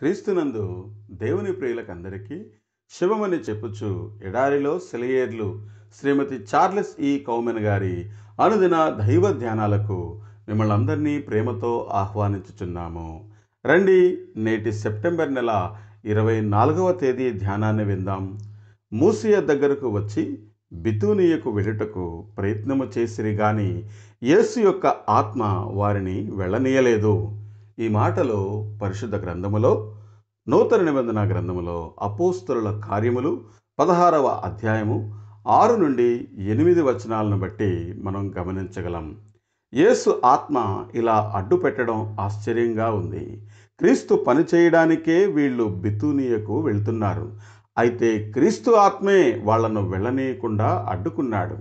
క్రీస్తునందు దేవుని ప్రియులకు అందరికీ శుభమని చెప్పుచు ఎడారిలో సెలయేర్లు శ్రీమతి చార్లెస్ ఈ కౌమెన్ గారి అనుదిన దైవ ధ్యానాలకు మిమ్మల్ని అందరినీ ప్రేమతో ఆహ్వానించుచున్నాము రండి నేటి సెప్టెంబర్ నెల ఇరవై నాలుగవ తేదీ ధ్యానాన్ని విందాం మూసియ దగ్గరకు వచ్చి బితూనియకు వెళ్ళుటకు ప్రయత్నము చేసిరి గాని యేసు యొక్క ఆత్మ వారిని వెళ్ళనీయలేదు ఈ మాటలో పరిశుద్ధ గ్రంథములో నూతన నిబంధన గ్రంథములో అపోస్తుల కార్యములు పదహారవ అధ్యాయము ఆరు నుండి ఎనిమిది వచనాలను బట్టి మనం గమనించగలం యేసు ఆత్మ ఇలా అడ్డు పెట్టడం ఆశ్చర్యంగా ఉంది క్రీస్తు పనిచేయడానికే వీళ్ళు బితూనియకు వెళ్తున్నారు అయితే క్రీస్తు ఆత్మే వాళ్లను వెళ్ళనీయకుండా అడ్డుకున్నాడు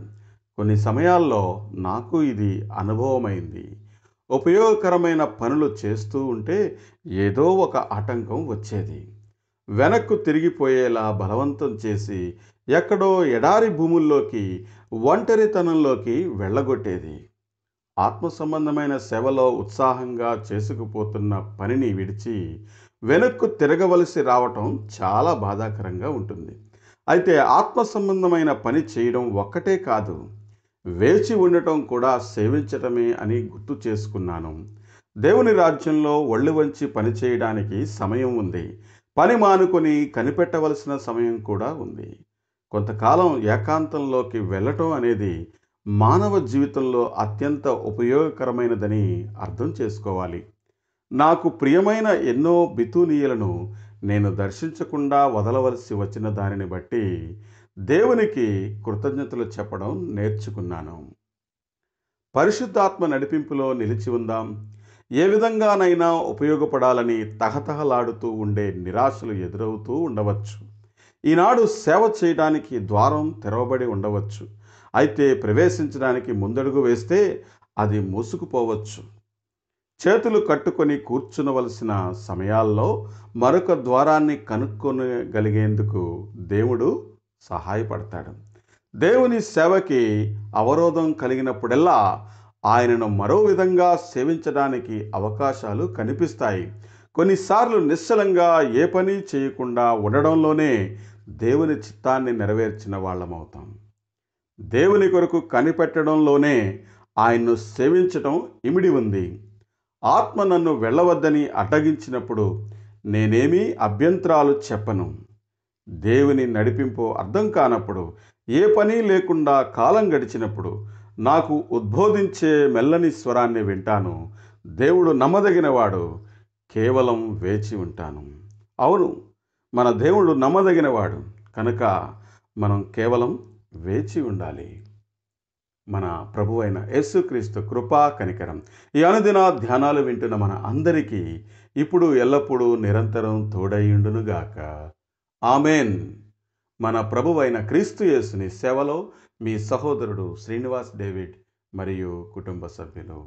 కొన్ని సమయాల్లో నాకు ఇది అనుభవమైంది ఉపయోగకరమైన పనులు చేస్తూ ఉంటే ఏదో ఒక ఆటంకం వచ్చేది వెనక్కు తిరిగిపోయేలా బలవంతం చేసి ఎక్కడో ఎడారి భూముల్లోకి ఒంటరితనంలోకి వెళ్ళగొట్టేది ఆత్మ సంబంధమైన సేవలో ఉత్సాహంగా చేసుకుపోతున్న పనిని విడిచి వెనక్కు తిరగవలసి రావటం చాలా బాధాకరంగా ఉంటుంది అయితే ఆత్మ సంబంధమైన పని చేయడం ఒక్కటే కాదు వేచి ఉండటం కూడా సేవించటమే అని గుర్తు చేసుకున్నాను దేవుని రాజ్యంలో ఒళ్ళు వంచి పనిచేయడానికి సమయం ఉంది పని మానుకొని కనిపెట్టవలసిన సమయం కూడా ఉంది కొంతకాలం ఏకాంతంలోకి వెళ్ళటం అనేది మానవ జీవితంలో అత్యంత ఉపయోగకరమైనదని అర్థం చేసుకోవాలి నాకు ప్రియమైన ఎన్నో బితూనీయులను నేను దర్శించకుండా వదలవలసి వచ్చిన దానిని బట్టి దేవునికి కృతజ్ఞతలు చెప్పడం నేర్చుకున్నాను పరిశుద్ధాత్మ నడిపింపులో నిలిచి ఉందాం ఏ విధంగానైనా ఉపయోగపడాలని తహతహలాడుతూ ఉండే నిరాశలు ఎదురవుతూ ఉండవచ్చు ఈనాడు సేవ చేయడానికి ద్వారం తెరవబడి ఉండవచ్చు అయితే ప్రవేశించడానికి ముందడుగు వేస్తే అది మూసుకుపోవచ్చు చేతులు కట్టుకొని కూర్చునవలసిన సమయాల్లో మరొక ద్వారాన్ని కనుక్కొనగలిగేందుకు దేవుడు సహాయపడతాడు దేవుని సేవకి అవరోధం కలిగినప్పుడెల్లా ఆయనను మరో విధంగా సేవించడానికి అవకాశాలు కనిపిస్తాయి కొన్నిసార్లు నిశ్చలంగా ఏ పని చేయకుండా ఉండడంలోనే దేవుని చిత్తాన్ని నెరవేర్చిన వాళ్ళమవుతాం దేవుని కొరకు కనిపెట్టడంలోనే ఆయన్ను సేవించటం ఇమిడి ఉంది ఆత్మ నన్ను వెళ్ళవద్దని అడ్డగించినప్పుడు నేనేమీ అభ్యంతరాలు చెప్పను దేవుని నడిపింపు అర్థం కానప్పుడు ఏ పని లేకుండా కాలం గడిచినప్పుడు నాకు ఉద్బోధించే మెల్లని స్వరాన్ని వింటాను దేవుడు నమ్మదగినవాడు కేవలం వేచి ఉంటాను అవును మన దేవుడు నమ్మదగినవాడు కనుక మనం కేవలం వేచి ఉండాలి మన ప్రభు అయిన యేసుక్రీస్తు కృపా కనికరం ఈ అనుదిన ధ్యానాలు వింటున్న మన అందరికీ ఇప్పుడు ఎల్లప్పుడూ నిరంతరం తోడైయుండునుగాక ఆమెన్ మన ప్రభువైన క్రీస్తుయేసుని సేవలో మీ సహోదరుడు శ్రీనివాస్ డేవిడ్ మరియు కుటుంబ సభ్యులు